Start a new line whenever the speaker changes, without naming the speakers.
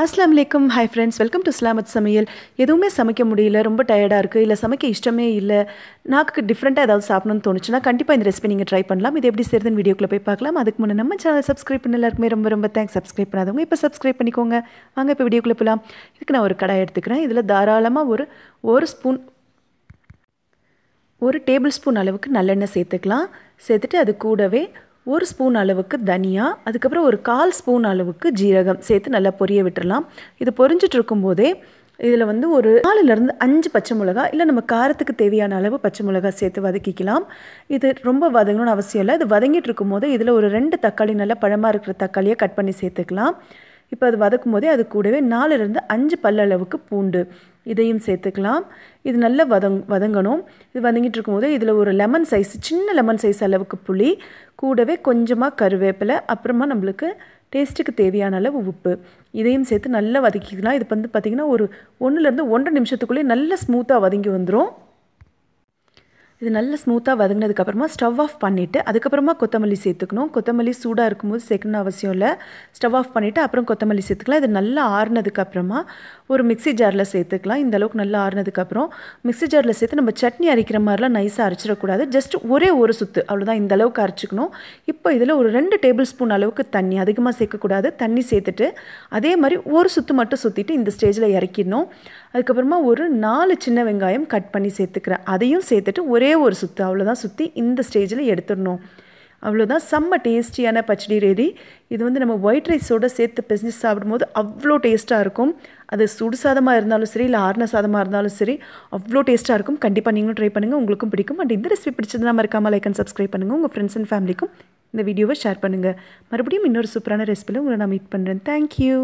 அஸ்லாம் வலைக்கம் hi friends welcome to இஸ்லாமத் சமையல் எதுவுமே சமைக்க முடியல ரொம்ப டயர்டாக இருக்குது இல்லை சமைக்க இஷ்டமே இல்லை நாக்கு டிஃப்ரெண்ட்டாக ஏதாவது சாப்பிடணும்னு தோணுச்சுன்னா கண்டிப்பாக இந்த ரெசிபி நீங்கள் ட்ரை பண்ணலாம் இது எப்படி சேர்ந்து வீடியோக்குள்ளே போய் பார்க்கலாம் அதுக்கு முன்னே நம்ம சேனல் சப்ஸ்கிரைப் பண்ண எல்லாருக்குமே ரொம்ப ரொம்ப தேங்க்ஸ் சப்ஸ்கிரைப் பண்ணாதவங்க இப்போ சப்ஸ்கிரைப் பண்ணிக்கோங்க வாங்க இப்போ வீடியோக்குள்ளே போகலாம் இதுக்கு நான் ஒரு கடாய் எடுத்துக்கிறேன் இதில் தாராளமாக ஒரு ஒரு ஸ்பூன் ஒரு டேபிள் ஸ்பூன் அளவுக்கு நல்லெண்ணெய் சேர்த்துக்கலாம் சேர்த்துட்டு அது கூடவே ஒரு ஸ்பூன் அளவுக்கு தனியா அதுக்கப்புறம் ஒரு கால் ஸ்பூன் அளவுக்கு ஜீரகம் சேர்த்து நல்லா பொரிய விட்டுடலாம் இது பொரிஞ்சிட்டு இருக்கும்போதே இதில் வந்து ஒரு நாலுலேருந்து அஞ்சு பச்சை மிளகா இல்லை நம்ம காரத்துக்கு தேவையான அளவு பச்சை மிளகா சேர்த்து வதக்கிக்கலாம் இது ரொம்ப வதங்கணும்னு அவசியம் இல்லை இது வதங்கிட்டு போது இதில் ஒரு ரெண்டு தக்காளி நல்லா பழமாக இருக்கிற தக்காளியை கட் பண்ணி சேர்த்துக்கலாம் இப்போ அது வதக்கும் போதே அது கூடவே நாலுலேருந்து அஞ்சு பல்லளவுக்கு பூண்டு இதையும் சேர்த்துக்கலாம் இது நல்லா வதங் வதங்கணும் இது வதங்கிட்டு இருக்கும்போது இதில் ஒரு லெமன் சைஸ் சின்ன லெமன் சைஸ் அளவுக்கு புளி கூடவே கொஞ்சமாக கருவேப்பிலை அப்புறமா நம்மளுக்கு டேஸ்ட்டுக்கு தேவையான அளவு உப்பு இதையும் சேர்த்து நல்லா வதக்கிக்கலாம் இது வந்து பார்த்திங்கன்னா ஒரு ஒன்றுலேருந்து ஒன்றரை நிமிஷத்துக்குள்ளேயே நல்லா ஸ்மூத்தாக வதங்கி வந்துடும் இது நல்லா ஸ்மூத்தாக வதங்கினதுக்கப்புறமா ஸ்டவ் ஆஃப் பண்ணிவிட்டு அதுக்கப்புறமா கொத்தமல்லி சேர்த்துக்கணும் கொத்தமல்லி சூடாக இருக்கும்போது சேர்க்கணும் அவசியம் இல்லை ஸ்டவ் ஆஃப் பண்ணிவிட்டு அப்புறம் கொத்தமல்லி சேர்த்துக்கலாம் இது நல்லா ஆறுனதுக்கப்புறமா ஒரு மிக்சி ஜாரில் சேர்த்துக்கலாம் இந்த அளவுக்கு நல்லா ஆறுனதுக்கப்புறம் மிக்சி ஜாரில் சேர்த்து நம்ம சட்னி அரைக்கிற மாதிரிலாம் நைஸாக அரைச்சிடக்கூடாது ஜஸ்ட் ஒரே ஒரு சுத்து அவ்வளோதான் இந்த அளவுக்கு அரைச்சிக்கணும் இப்போ இதில் ஒரு ரெண்டு டேபிள் ஸ்பூன் அளவுக்கு தண்ணி அதிகமாக சேர்க்கக்கூடாது தண்ணி சேர்த்துட்டு அதே மாதிரி ஒரு சுற்று மட்டும் சுற்றிட்டு இந்த ஸ்டேஜில் இறக்கிடணும் அதுக்கப்புறமா ஒரு நாலு சின்ன வெங்காயம் கட் பண்ணி சேர்த்துக்கிறேன் அதையும் சேர்த்துட்டு ஒரே ஒரு சுற்று அவ்வளோதான் சுற்றி இந்த ஸ்டேஜில் எடுத்துடணும் அவ்வளோதான் செம்ம டேஸ்டியான பச்சடி ரெடி இது வந்து நம்ம ஒயிட் ரைஸோடு சேர்த்து பிசினஸ் சாப்பிடும்போது அவ்வளோ டேஸ்ட்டாக இருக்கும் அது சுடு சாதமாக இருந்தாலும் சரி இல்லை ஆறுன சாதமாக இருந்தாலும் சரி அவ்வளோ டேஸ்ட்டாக இருக்கும் கண்டிப்பாக நீங்களும் ட்ரை பண்ணுங்கள் உங்களுக்கும் பிடிக்கும் அண்ட் இந்த ரெசிபி பிடிச்சதுனா மறக்காமல் லைக் அண்ட் சப்ஸ்கிரைப் பண்ணுங்கள் உங்கள் ஃப்ரெண்ட்ஸ் அண்ட் ஃபேமிலிக்கும் இந்த வீடியோவை ஷேர் பண்ணுங்கள் மறுபடியும் இன்னொரு சூப்பரான ரெசிபியில் உங்களை நான் மீட் பண்ணுறேன் தேங்க்யூ